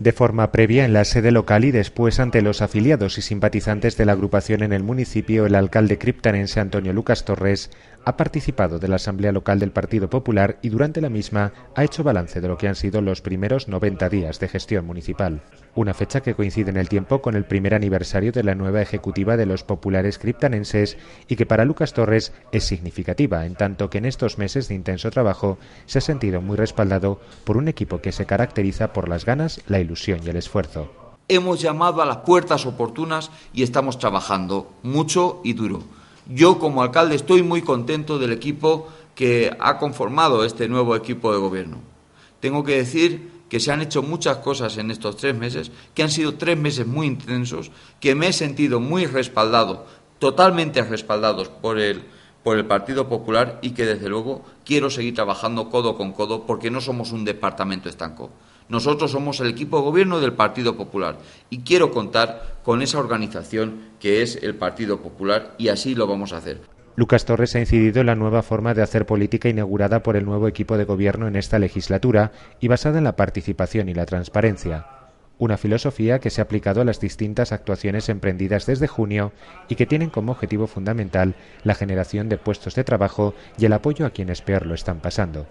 de forma previa en la sede local y después ante los afiliados y simpatizantes de la agrupación en el municipio, el alcalde criptanense Antonio Lucas Torres ha participado de la Asamblea Local del Partido Popular y durante la misma ha hecho balance de lo que han sido los primeros 90 días de gestión municipal, una fecha que coincide en el tiempo con el primer aniversario de la nueva ejecutiva de los populares criptanenses y que para Lucas Torres es significativa, en tanto que en estos meses de intenso trabajo se ha sentido muy respaldado por un equipo que se caracteriza por las ganas, la ilusión esfuerzo. Hemos llamado a las puertas oportunas y estamos trabajando mucho y duro. Yo como alcalde estoy muy contento del equipo que ha conformado este nuevo equipo de gobierno. Tengo que decir que se han hecho muchas cosas en estos tres meses, que han sido tres meses muy intensos, que me he sentido muy respaldado, totalmente respaldados por el, por el Partido Popular y que desde luego quiero seguir trabajando codo con codo porque no somos un departamento estanco. Nosotros somos el equipo de gobierno del Partido Popular y quiero contar con esa organización que es el Partido Popular y así lo vamos a hacer. Lucas Torres ha incidido en la nueva forma de hacer política inaugurada por el nuevo equipo de gobierno en esta legislatura y basada en la participación y la transparencia una filosofía que se ha aplicado a las distintas actuaciones emprendidas desde junio y que tienen como objetivo fundamental la generación de puestos de trabajo y el apoyo a quienes peor lo están pasando.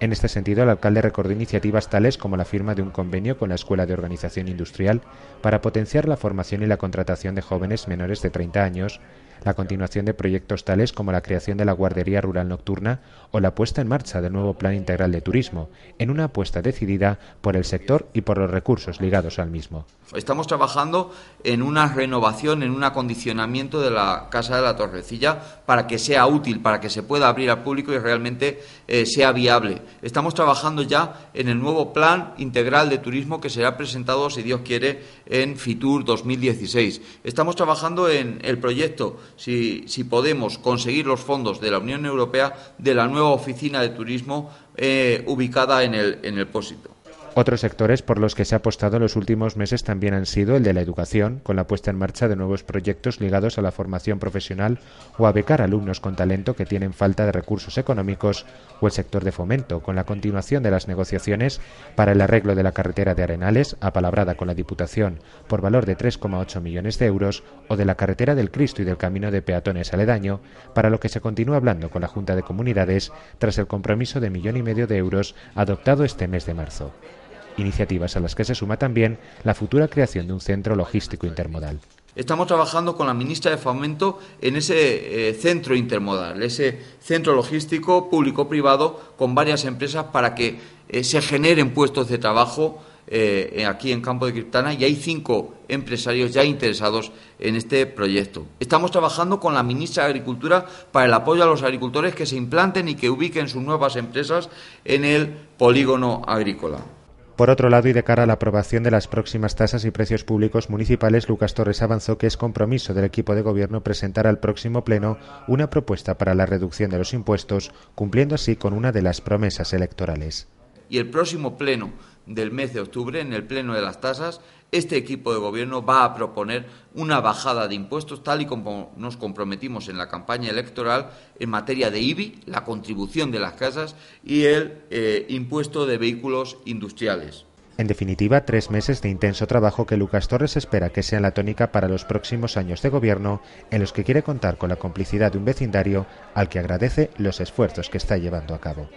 En este sentido, el alcalde recordó iniciativas tales como la firma de un convenio con la Escuela de Organización Industrial para potenciar la formación y la contratación de jóvenes menores de 30 años la continuación de proyectos tales como la creación de la guardería rural nocturna o la puesta en marcha del nuevo Plan Integral de Turismo, en una apuesta decidida por el sector y por los recursos ligados al mismo. Estamos trabajando en una renovación, en un acondicionamiento de la Casa de la Torrecilla para que sea útil, para que se pueda abrir al público y realmente eh, sea viable. Estamos trabajando ya en el nuevo Plan Integral de Turismo que será presentado, si Dios quiere, en FITUR 2016. Estamos trabajando en el proyecto si, podemos conseguir los fondos de la Unión Europea de la nueva oficina de turismo eh, ubicada en el, en el Pósito. Otros sectores por los que se ha apostado en los últimos meses también han sido el de la educación, con la puesta en marcha de nuevos proyectos ligados a la formación profesional o a becar alumnos con talento que tienen falta de recursos económicos, o el sector de fomento, con la continuación de las negociaciones para el arreglo de la carretera de Arenales, apalabrada con la Diputación por valor de 3,8 millones de euros, o de la carretera del Cristo y del camino de peatones aledaño, para lo que se continúa hablando con la Junta de Comunidades tras el compromiso de millón y medio de euros adoptado este mes de marzo iniciativas a las que se suma también la futura creación de un centro logístico intermodal. Estamos trabajando con la ministra de Fomento en ese eh, centro intermodal, ese centro logístico público-privado con varias empresas para que eh, se generen puestos de trabajo eh, aquí en Campo de Criptana y hay cinco empresarios ya interesados en este proyecto. Estamos trabajando con la ministra de Agricultura para el apoyo a los agricultores que se implanten y que ubiquen sus nuevas empresas en el polígono agrícola. Por otro lado, y de cara a la aprobación de las próximas tasas y precios públicos municipales, Lucas Torres avanzó que es compromiso del equipo de gobierno presentar al próximo pleno una propuesta para la reducción de los impuestos, cumpliendo así con una de las promesas electorales. Y el próximo pleno del mes de octubre, en el Pleno de las Tasas, este equipo de gobierno va a proponer una bajada de impuestos, tal y como nos comprometimos en la campaña electoral, en materia de IBI, la contribución de las casas y el eh, impuesto de vehículos industriales. En definitiva, tres meses de intenso trabajo que Lucas Torres espera que sea la tónica para los próximos años de gobierno, en los que quiere contar con la complicidad de un vecindario al que agradece los esfuerzos que está llevando a cabo.